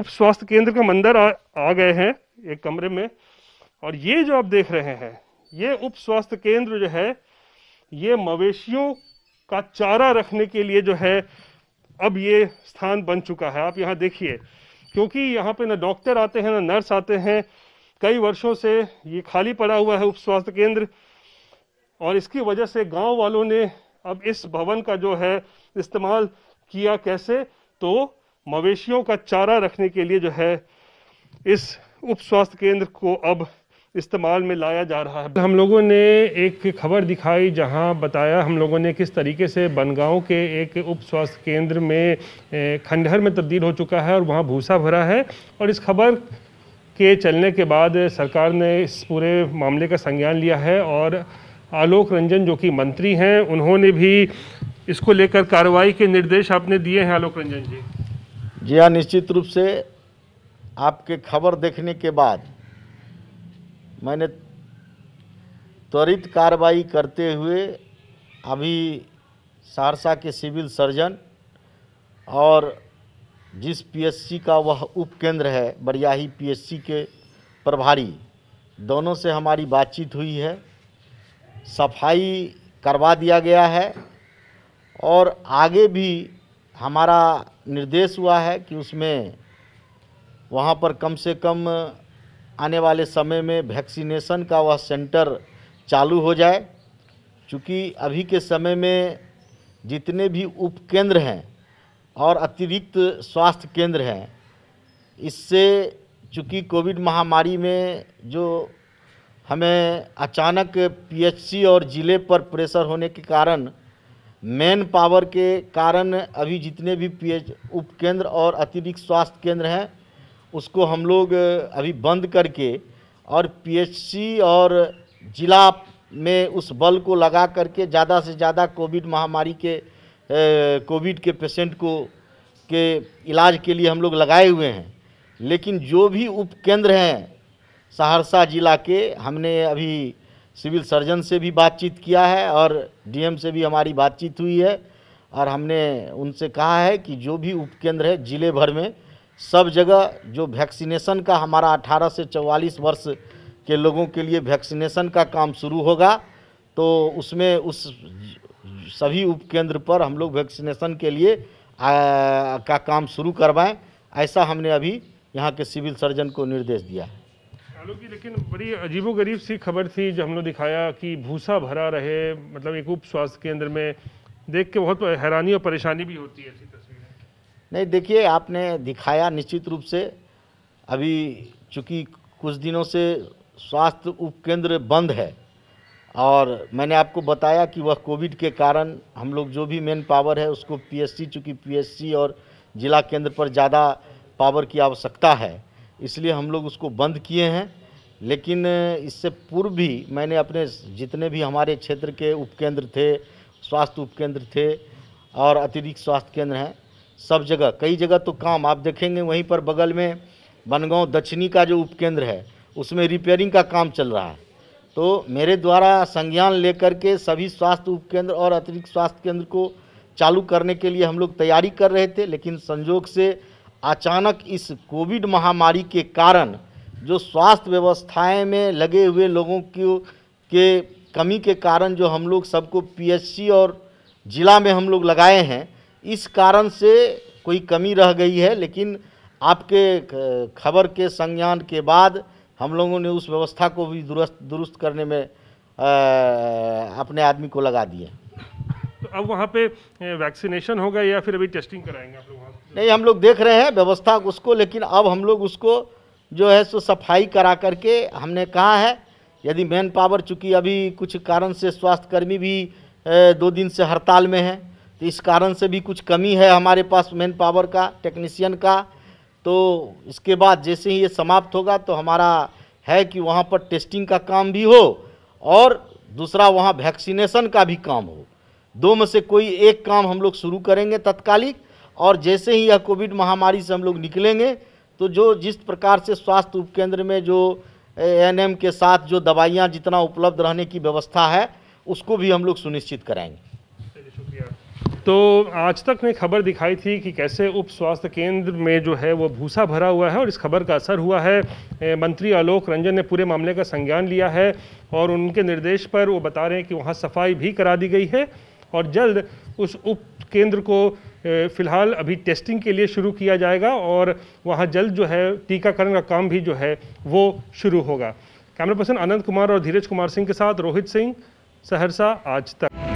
उप स्वास्थ्य केंद्र के मंदिर आ, आ गए हैं एक कमरे में और ये जो आप देख रहे हैं ये उप स्वास्थ्य केंद्र जो है ये मवेशियों का चारा रखने के लिए जो है अब ये स्थान बन चुका है आप यहाँ देखिए क्योंकि यहाँ पे ना डॉक्टर आते हैं ना नर्स आते हैं कई वर्षों से ये खाली पड़ा हुआ है उप स्वास्थ्य केंद्र और इसकी वजह से गांव वालों ने अब इस भवन का जो है इस्तेमाल किया कैसे तो मवेशियों का चारा रखने के लिए जो है इस उप स्वास्थ्य केंद्र को अब इस्तेमाल में लाया जा रहा है हम लोगों ने एक खबर दिखाई जहां बताया हम लोगों ने किस तरीके से बनगांव के एक उप स्वास्थ्य केंद्र में खंडहर में तब्दील हो चुका है और वहां भूसा भरा है और इस खबर के चलने के बाद सरकार ने इस पूरे मामले का संज्ञान लिया है और आलोक रंजन जो कि मंत्री हैं उन्होंने भी इसको लेकर कार्रवाई के निर्देश आपने दिए हैं आलोक रंजन जी जी हाँ निश्चित रूप से आपके खबर देखने के बाद मैंने त्वरित कार्रवाई करते हुए अभी सहरसा के सिविल सर्जन और जिस पीएससी का वह उपकेंद्र है बरियाही पीएससी के प्रभारी दोनों से हमारी बातचीत हुई है सफाई करवा दिया गया है और आगे भी हमारा निर्देश हुआ है कि उसमें वहाँ पर कम से कम आने वाले समय में वैक्सीनेशन का वह सेंटर चालू हो जाए चूँकि अभी के समय में जितने भी उपकेंद्र हैं और अतिरिक्त स्वास्थ्य केंद्र हैं इससे चूँकि कोविड महामारी में जो हमें अचानक पीएचसी और ज़िले पर प्रेशर होने के कारण मैन पावर के कारण अभी जितने भी पी उप केंद्र और अतिरिक्त स्वास्थ्य केंद्र हैं उसको हम लोग अभी बंद करके और पीएचसी और जिला में उस बल को लगा करके ज़्यादा से ज़्यादा कोविड महामारी के कोविड के पेशेंट को के इलाज के लिए हम लोग लगाए हुए हैं लेकिन जो भी उपकेंद्र हैं सहरसा जिला के हमने अभी सिविल सर्जन से भी बातचीत किया है और डीएम से भी हमारी बातचीत हुई है और हमने उनसे कहा है कि जो भी उपकेंद्र है ज़िले भर में सब जगह जो वैक्सीनेशन का हमारा 18 से 44 वर्ष के लोगों के लिए वैक्सीनेशन का काम शुरू होगा तो उसमें उस सभी उपकेंद्र पर हम लोग वैक्सीनेशन के लिए आ, का काम शुरू करवाएं ऐसा हमने अभी यहाँ के सिविल सर्जन को निर्देश दिया है आलू की लेकिन बड़ी अजीबो गरीब सी खबर थी जो हमने दिखाया कि भूसा भरा रहे मतलब एक उप स्वास्थ्य केंद्र में देख के बहुत हैरानी और परेशानी भी होती है ऐसी तस्वीरें नहीं देखिए आपने दिखाया निश्चित रूप से अभी चूँकि कुछ दिनों से स्वास्थ्य उप केंद्र बंद है और मैंने आपको बताया कि वह कोविड के कारण हम लोग जो भी मेन पावर है उसको पीएससी चूँकि सी और जिला केंद्र पर ज़्यादा पावर की आवश्यकता है इसलिए हम लोग उसको बंद किए हैं लेकिन इससे पूर्व भी मैंने अपने जितने भी हमारे क्षेत्र के उपकेंद्र थे स्वास्थ्य उपकेंद्र थे और अतिरिक्त स्वास्थ्य केंद्र हैं सब जगह कई जगह तो काम आप देखेंगे वहीं पर बगल में बनगांव दक्षिणी का जो उपकेंद्र है उसमें रिपेयरिंग का काम चल रहा है तो मेरे द्वारा संज्ञान लेकर के सभी स्वास्थ्य उपकेंद्र और अतिरिक्त स्वास्थ्य केंद्र को चालू करने के लिए हम लोग तैयारी कर रहे थे लेकिन संजोग से अचानक इस कोविड महामारी के कारण जो स्वास्थ्य व्यवस्थाएं में लगे हुए लोगों की के कमी के कारण जो हम लोग सबको पीएससी और ज़िला में हम लोग लगाए हैं इस कारण से कोई कमी रह गई है लेकिन आपके खबर के संज्ञान के बाद हम लोगों ने उस व्यवस्था को भी दुरुस्त दुरुस्त करने में आ, अपने आदमी को लगा दिए तो अब वहाँ पे वैक्सीनेशन होगा या फिर अभी टेस्टिंग कराएंगे नहीं हम लोग देख रहे हैं व्यवस्था उसको लेकिन अब हम लोग उसको जो है सो सफाई करा करके हमने कहा है यदि मैन पावर चूँकि अभी कुछ कारण से स्वास्थ्यकर्मी भी दो दिन से हड़ताल में है तो इस कारण से भी कुछ कमी है हमारे पास मैन पावर का टेक्नीशियन का तो इसके बाद जैसे ही ये समाप्त होगा तो हमारा है कि वहाँ पर टेस्टिंग का काम भी हो और दूसरा वहाँ वैक्सीनेशन का भी काम हो दो में से कोई एक काम हम लोग शुरू करेंगे तत्कालिक और जैसे ही यह कोविड महामारी से हम लोग निकलेंगे तो जो जिस प्रकार से स्वास्थ्य उपकेंद्र में जो एएनएम के साथ जो दवाइयाँ जितना उपलब्ध रहने की व्यवस्था है उसको भी हम लोग सुनिश्चित कराएंगे तो आज तक में खबर दिखाई थी कि कैसे उप स्वास्थ्य केंद्र में जो है वो भूसा भरा हुआ है और इस खबर का असर हुआ है मंत्री आलोक रंजन ने पूरे मामले का संज्ञान लिया है और उनके निर्देश पर वो बता रहे हैं कि वहाँ सफाई भी करा दी गई है और जल्द उस उप केंद्र को फ़िलहाल अभी टेस्टिंग के लिए शुरू किया जाएगा और वहाँ जल्द जो है टीकाकरण का काम भी जो है वो शुरू होगा कैमरा पर्सन आनंद कुमार और धीरज कुमार सिंह के साथ रोहित सिंह सहरसा आज तक